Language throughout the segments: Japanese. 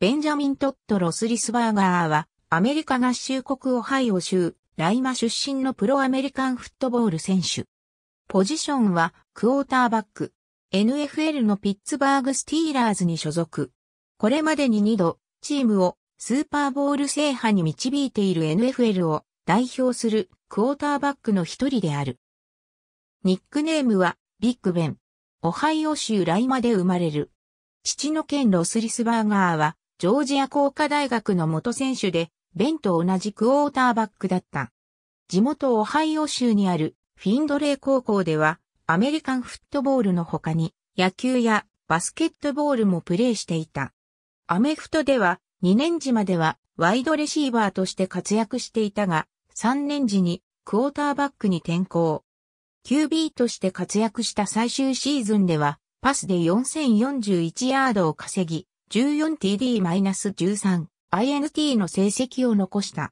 ベンジャミン・トット・ロスリスバーガーは、アメリカ合衆国オハイオ州、ライマ出身のプロアメリカンフットボール選手。ポジションは、クォーターバック。NFL のピッツバーグスティーラーズに所属。これまでに2度、チームをスーパーボール制覇に導いている NFL を代表するクォーターバックの一人である。ニックネームは、ビッグベン。オハイオ州ライマで生まれる。父の県ロスリスバーガーは、ジョージア工科大学の元選手で、ベンと同じクォーターバックだった。地元オハイオ州にあるフィンドレー高校では、アメリカンフットボールの他に、野球やバスケットボールもプレーしていた。アメフトでは、2年時まではワイドレシーバーとして活躍していたが、3年時にクォーターバックに転向。QB として活躍した最終シーズンでは、パスで4041ヤードを稼ぎ、14TD-13、INT の成績を残した。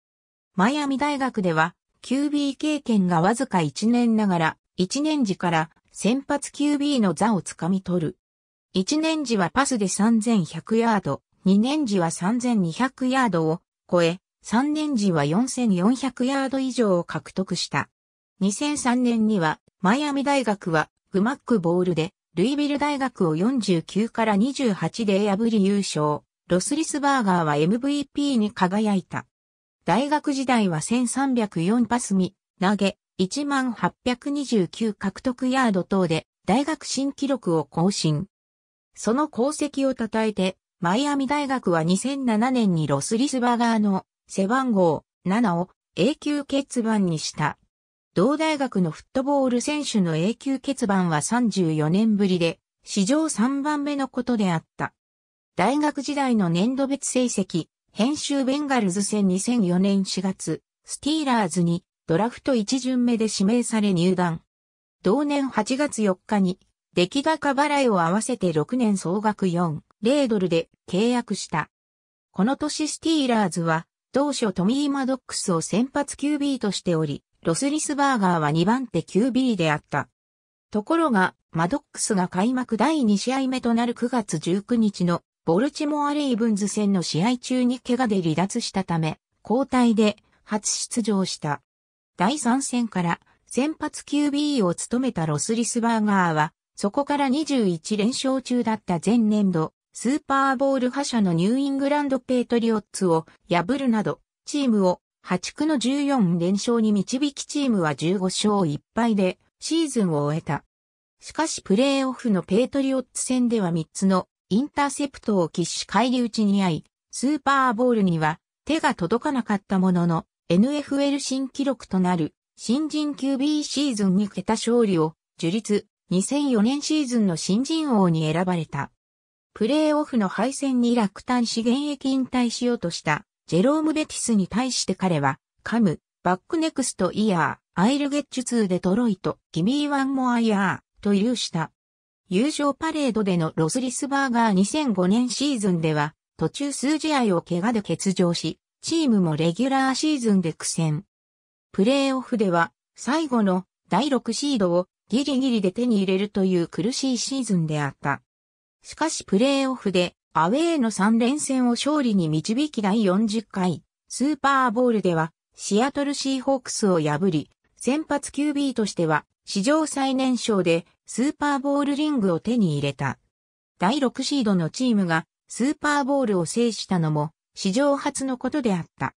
マイアミ大学では、QB 経験がわずか1年ながら、1年時から先発 QB の座をつかみ取る。1年時はパスで3100ヤード、2年時は3200ヤードを超え、3年時は4400ヤード以上を獲得した。2003年には、マイアミ大学は、グマックボールで、ルイビル大学を49から28で破り優勝。ロスリスバーガーは MVP に輝いた。大学時代は1304パスミ、投げ、1829獲得ヤード等で大学新記録を更新。その功績を称えて、マイアミ大学は2007年にロスリスバーガーの背番号7を永久欠番にした。同大学のフットボール選手の永久欠番は34年ぶりで、史上3番目のことであった。大学時代の年度別成績、編集ベンガルズ戦2004年4月、スティーラーズにドラフト1巡目で指名され入団。同年8月4日に、出来高払いを合わせて6年総額4、0ドルで契約した。この年スティーラーズは、当初トミー・マドックスを先発 QB としており、ロスリスバーガーは2番手 QB であった。ところが、マドックスが開幕第2試合目となる9月19日のボルチモアレイブンズ戦の試合中に怪我で離脱したため、交代で初出場した。第3戦から先発 QB を務めたロスリスバーガーは、そこから21連勝中だった前年度、スーパーボール覇者のニューイングランドペイトリオッツを破るなど、チームを八区の14連勝に導きチームは15勝1敗でシーズンを終えた。しかしプレーオフのペートリオッツ戦では3つのインターセプトを喫し返り討ちに遭い、スーパーボールには手が届かなかったものの NFL 新記録となる新人 QB シーズンに桁勝利を樹立2004年シーズンの新人王に選ばれた。プレーオフの敗戦に落胆し現役引退しようとしたジェローム・ベティスに対して彼は、カム、バックネクストイヤー、アイルゲッジ2デトロイト、ギミーワンモアイヤー、と有した。友情パレードでのロスリスバーガー2005年シーズンでは、途中数試合を怪我で欠場し、チームもレギュラーシーズンで苦戦。プレーオフでは、最後の第6シードをギリギリで手に入れるという苦しいシーズンであった。しかしプレーオフでアウェーの3連戦を勝利に導き第40回、スーパーボールでは、シアトルシーホークスを破り、先発 QB としては、史上最年少で、スーパーボールリングを手に入れた。第6シードのチームが、スーパーボールを制したのも、史上初のことであった。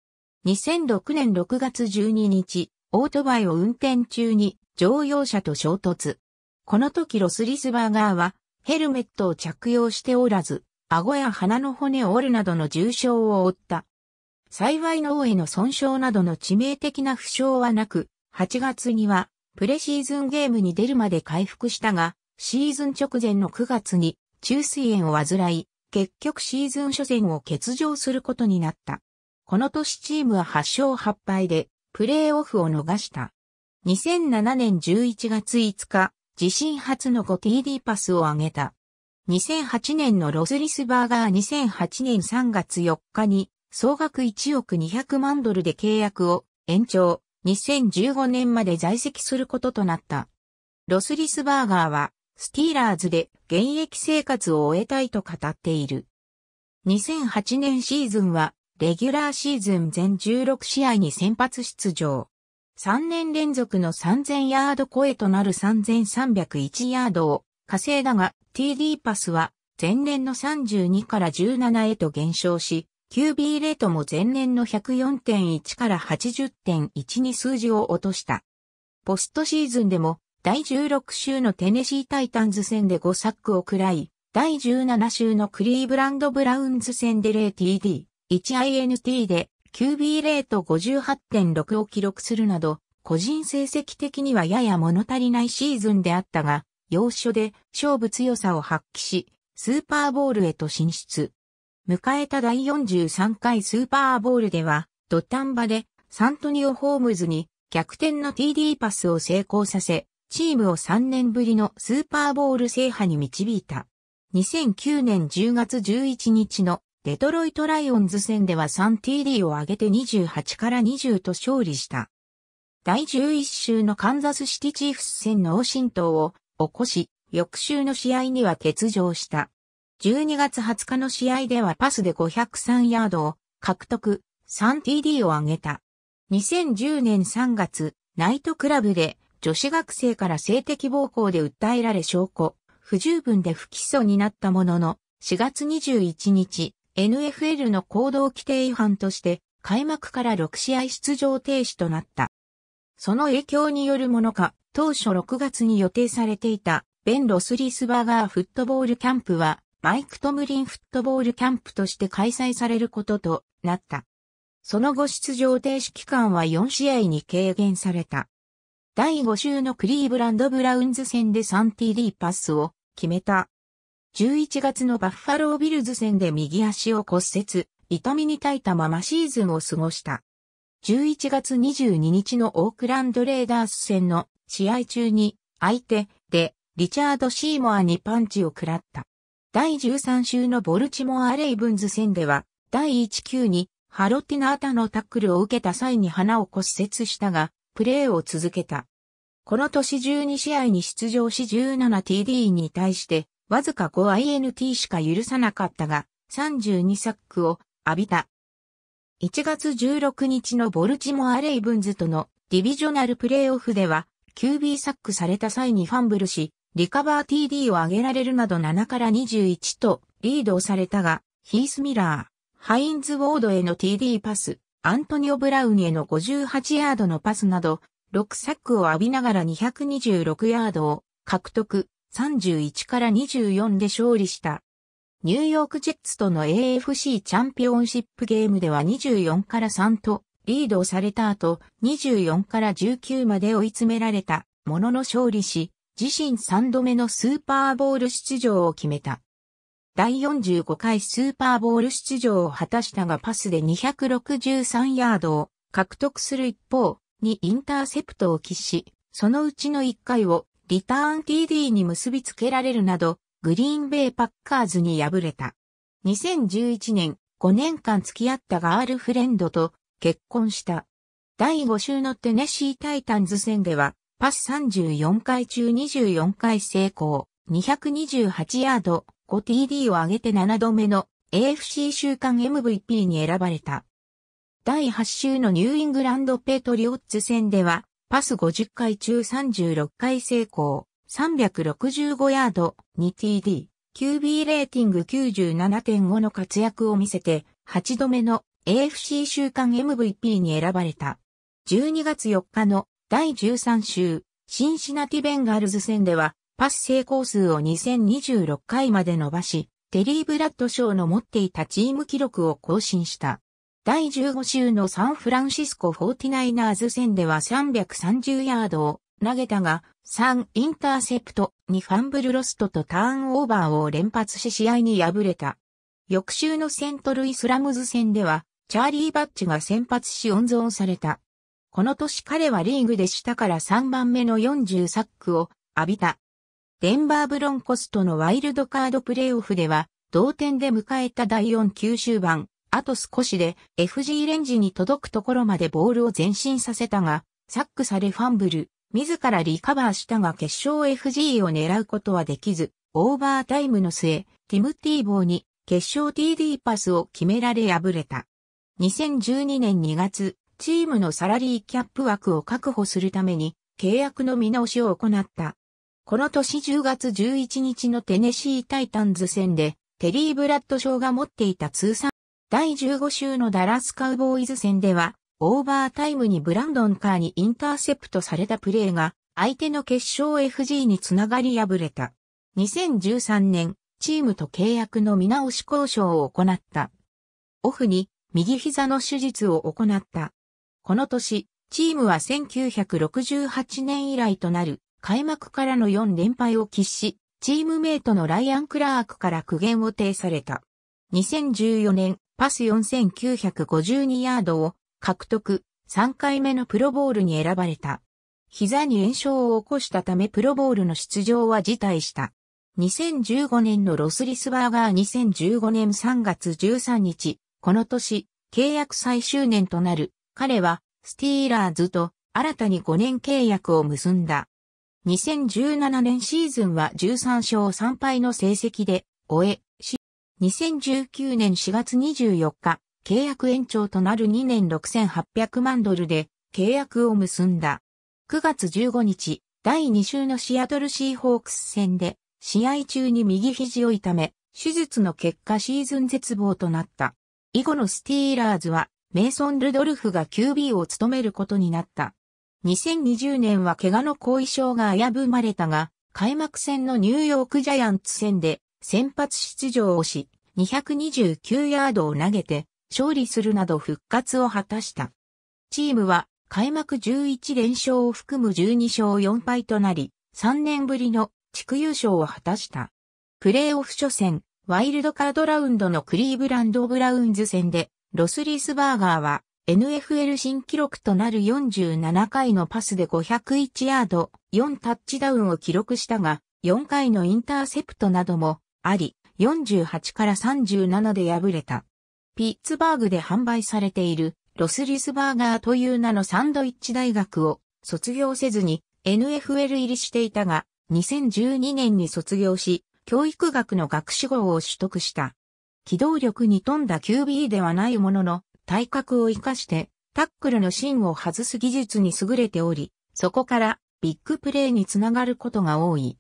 2006年6月12日、オートバイを運転中に乗用車と衝突。この時ロスリスバーガーはヘルメットを着用しておらず、顎や鼻の骨を折るなどの重傷を負った。幸い脳への損傷などの致命的な負傷はなく、8月にはプレシーズンゲームに出るまで回復したが、シーズン直前の9月に中水炎を患い、結局シーズン初戦を欠場することになった。この年チームは8勝8敗で、プレーオフを逃した。2007年11月5日、自身初の 5TD パスを挙げた。2008年のロスリスバーガー2008年3月4日に総額1億200万ドルで契約を延長、2015年まで在籍することとなった。ロスリスバーガーはスティーラーズで現役生活を終えたいと語っている。2008年シーズンはレギュラーシーズン全16試合に先発出場。3年連続の3000ヤード超えとなる3301ヤードを火星だが TD パスは前年の32から17へと減少し、QB レートも前年の104.1から80.1に数字を落とした。ポストシーズンでも第16週のテネシータイタンズ戦で5サックを喰らい、第17週のクリーブランドブラウンズ戦で 0TD、1INT で QB レート58.6を記録するなど、個人成績的にはやや物足りないシーズンであったが、要所で勝負強さを発揮し、スーパーボールへと進出。迎えた第43回スーパーボールでは、土壇場でサントニオ・ホームズに逆転の TD パスを成功させ、チームを3年ぶりのスーパーボール制覇に導いた。2009年10月11日のデトロイト・ライオンズ戦では 3TD を上げて28から20と勝利した。第11週のカンザスシティチーフス戦の王神道を起こし、翌週の試合には欠場した。12月20日の試合ではパスで503ヤードを獲得、3TD を挙げた。2010年3月、ナイトクラブで女子学生から性的暴行で訴えられ証拠、不十分で不起訴になったものの、4月21日、NFL の行動規定違反として、開幕から6試合出場停止となった。その影響によるものか、当初6月に予定されていた、ベン・ロスリスバーガーフットボールキャンプは、マイク・トムリンフットボールキャンプとして開催されることとなった。その後出場停止期間は4試合に軽減された。第5週のクリーブランド・ブラウンズ戦で 3TD パスを決めた。11月のバッファロー・ビルズ戦で右足を骨折、痛みに耐えたままシーズンを過ごした。11月22日のオークランド・レーダース戦の試合中に相手でリチャード・シーモアにパンチを食らった。第13週のボルチモア・レイブンズ戦では第1 9にハロティナータのタックルを受けた際に鼻を骨折したが、プレーを続けた。この年12試合に出場し 17TD に対して、わずか 5INT しか許さなかったが、32サックを浴びた。1月16日のボルチモア・レイブンズとのディビジョナルプレーオフでは、QB サックされた際にファンブルし、リカバー TD を上げられるなど7から21とリードをされたが、ヒース・ミラー、ハインズ・ウォードへの TD パス、アントニオ・ブラウンへの58ヤードのパスなど、6サックを浴びながら226ヤードを獲得、31から24で勝利した。ニューヨークジェッツとの AFC チャンピオンシップゲームでは24から3とリードをされた後、24から19まで追い詰められたものの勝利し、自身3度目のスーパーボール出場を決めた。第45回スーパーボール出場を果たしたがパスで263ヤードを獲得する一方、にインターセプトを喫し、そのうちの1回をリターン TD に結びつけられるなど、グリーンベイパッカーズに敗れた。2011年5年間付き合ったガールフレンドと結婚した。第5週のテネシータイタンズ戦では、パス34回中24回成功、228ヤード、5TD を上げて7度目の AFC 週間 MVP に選ばれた。第8週のニューイングランドペトリオッツ戦では、パス50回中36回成功、365ヤード、2TD、QB レーティング97.5の活躍を見せて、8度目の AFC 週間 MVP に選ばれた。12月4日の第13週、シンシナティベンガールズ戦では、パス成功数を2026回まで伸ばし、テリー・ブラッドショーの持っていたチーム記録を更新した。第15週のサンフランシスコフォーティナイナーズ戦では330ヤードを投げたが、3インターセプト、2ファンブルロストとターンオーバーを連発し試合に敗れた。翌週のセントルイスラムズ戦ではチャーリー・バッチが先発し温存された。この年彼はリーグで下から3番目の40サックを浴びた。デンバーブロンコスとのワイルドカードプレイオフでは同点で迎えた第4九終盤、あと少しで FG レンジに届くところまでボールを前進させたが、サックされファンブル、自らリカバーしたが決勝 FG を狙うことはできず、オーバータイムの末、ティム・ティーボーに決勝 TD パスを決められ敗れた。2012年2月、チームのサラリーキャップ枠を確保するために契約の見直しを行った。この年10月11日のテネシータイタンズ戦でテリー・ブラッド賞が持っていた通算第15週のダラスカウボーイズ戦ではオーバータイムにブランドンカーにインターセプトされたプレーが相手の決勝 FG につながり敗れた。2013年、チームと契約の見直し交渉を行った。オフに右膝の手術を行った。この年、チームは1968年以来となる開幕からの4連敗を喫し、チームメイトのライアン・クラークから苦言を呈された。2014年、パス4952ヤードを獲得、3回目のプロボールに選ばれた。膝に炎症を起こしたためプロボールの出場は辞退した。2015年のロスリスバーガー2015年3月13日、この年、契約最終年となる、彼は、スティーラーズと新たに5年契約を結んだ。2017年シーズンは13勝3敗の成績で終え、し、2019年4月24日、契約延長となる2年6800万ドルで契約を結んだ。9月15日、第2週のシアトルシーホークス戦で、試合中に右肘を痛め、手術の結果シーズン絶望となった。以後のスティーラーズは、メイソン・ルドルフが QB を務めることになった。2020年は怪我の後遺症が危ぶまれたが、開幕戦のニューヨークジャイアンツ戦で先発出場をし、229ヤードを投げて勝利するなど復活を果たした。チームは開幕11連勝を含む12勝4敗となり、3年ぶりの地区優勝を果たした。プレーオフ初戦、ワイルドカードラウンドのクリーブランド・ブラウンズ戦で、ロスリースバーガーは NFL 新記録となる47回のパスで501ヤード、4タッチダウンを記録したが、4回のインターセプトなどもあり、48から37で敗れた。ピッツバーグで販売されているロスリースバーガーという名のサンドイッチ大学を卒業せずに NFL 入りしていたが、2012年に卒業し、教育学の学士号を取得した。機動力に富んだ QB ではないものの、体格を活かして、タックルの芯を外す技術に優れており、そこからビッグプレーにつながることが多い。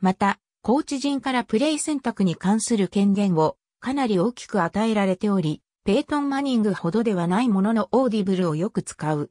また、コーチ陣からプレイ選択に関する権限をかなり大きく与えられており、ペイトン・マニングほどではないもののオーディブルをよく使う。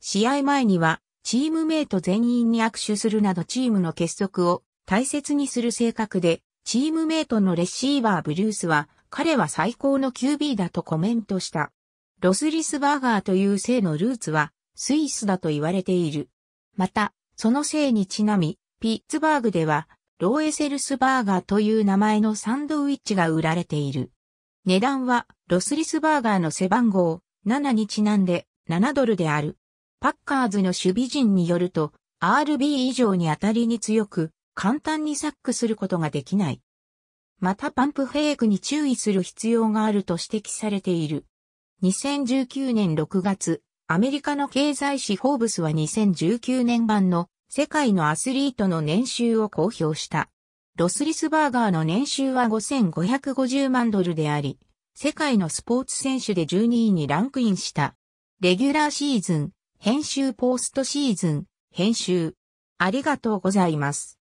試合前には、チームメイト全員に握手するなどチームの結束を大切にする性格で、チームメイトのレシーバーブルースは、彼は最高の QB だとコメントした。ロスリスバーガーという姓のルーツは、スイスだと言われている。また、その姓にちなみ、ピッツバーグでは、ローエセルスバーガーという名前のサンドウィッチが売られている。値段は、ロスリスバーガーの背番号7にちなんで7ドルである。パッカーズの守備陣によると、RB 以上に当たりに強く、簡単にサックすることができない。またパンプフェイクに注意する必要があると指摘されている。2019年6月、アメリカの経済誌フォーブスは2019年版の世界のアスリートの年収を公表した。ロスリスバーガーの年収は5550万ドルであり、世界のスポーツ選手で12位にランクインした。レギュラーシーズン、編集ポストシーズン、編集。ありがとうございます。